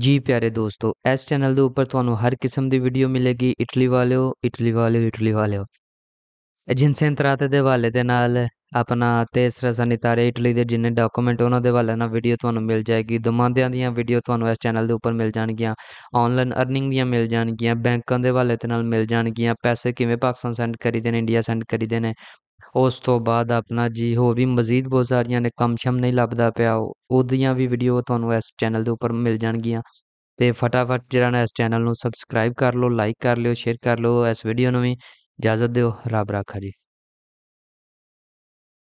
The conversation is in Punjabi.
ਜੀ ਪਿਆਰੇ ਦੋਸਤੋ ਇਸ ਚੈਨਲ ਦੇ ਉੱਪਰ ਤੁਹਾਨੂੰ ਹਰ ਕਿਸਮ ਦੀ ਵੀਡੀਓ ਮਿਲੇਗੀ ਇਟਲੀ ਵਾਲਿਓ ਇਟਲੀ ਵਾਲਿਓ ਇਟਲੀ ਵਾਲਿਓ ਜਿੰਸੇ ਤਰਾਤੇ ਦੇ ਵਾਲੇ ਦੇ ਨਾਲ ਆਪਣਾ ਤੇਸਰਾ ਸਨਿਤਾਰੇ ਇਟਲੀ ਦੇ ਜਿੰਨੇ ਡਾਕੂਮੈਂਟ ਉਹਨਾਂ ਦੇ ਵਾਲਾ ਨਾਲ ਵੀਡੀਓ ਤੁਹਾਨੂੰ ਮਿਲ ਜਾਏਗੀ ਦਮਾਂਦਿਆਂ ਦੀਆਂ ਵੀਡੀਓ ਤੁਹਾਨੂੰ ਇਸ ਚੈਨਲ ਦੇ ਉੱਪਰ ਮਿਲ ਜਾਣਗੀਆਂ ਆਨਲਾਈਨ ਅਰਨਿੰਗ ਦੀਆਂ ਮਿਲ ਜਾਣਗੀਆਂ ਬੈਂਕਾਂ ਦੇ ਵਾਲੇ ਤੇ ਨਾਲ ਮਿਲ ਜਾਣਗੀਆਂ ਪੈਸੇ ਕਿਵੇਂ ਪਾਕਿਸਤਾਨ ਸੈਂਡ ਕਰੀਦੇ ਨੇ ਇੰਡੀਆ ਸੈਂਡ ਕਰੀਦੇ ਨੇ ਉਸ ਤੋਂ ਬਾਅਦ ਆਪਣਾ ਜੀ ਹੋਰ ਵੀ ਮਜ਼ੀਦ ਬਹੁਤ ਸਾਰੀਆਂ ਨੇ ਕੰਮ ਸ਼ਮ ਨਹੀਂ ਲੱਭਦਾ ਪਿਆ ਉਹਦੀਆਂ ਵੀ ਵੀਡੀਓ ਤੁਹਾਨੂੰ ਇਸ ਚੈਨਲ ਦੇ ਉੱਪਰ ਮਿਲ ਜਾਣਗੀਆਂ ਤੇ ਫਟਾਫਟ ਜਿਹੜਾ ਨਾ ਇਸ ਚੈਨਲ ਨੂੰ ਸਬਸਕ੍ਰਾਈਬ ਕਰ ਲਓ ਲਾਈਕ ਕਰ ਲਿਓ ਸ਼ੇਅਰ ਕਰ ਲਓ ਇਸ ਵੀਡੀਓ ਨੂੰ ਵੀ ਇਜਾਜ਼ਤ ਦਿਓ ਰੱਬ ਰਾਖਾ ਜੀ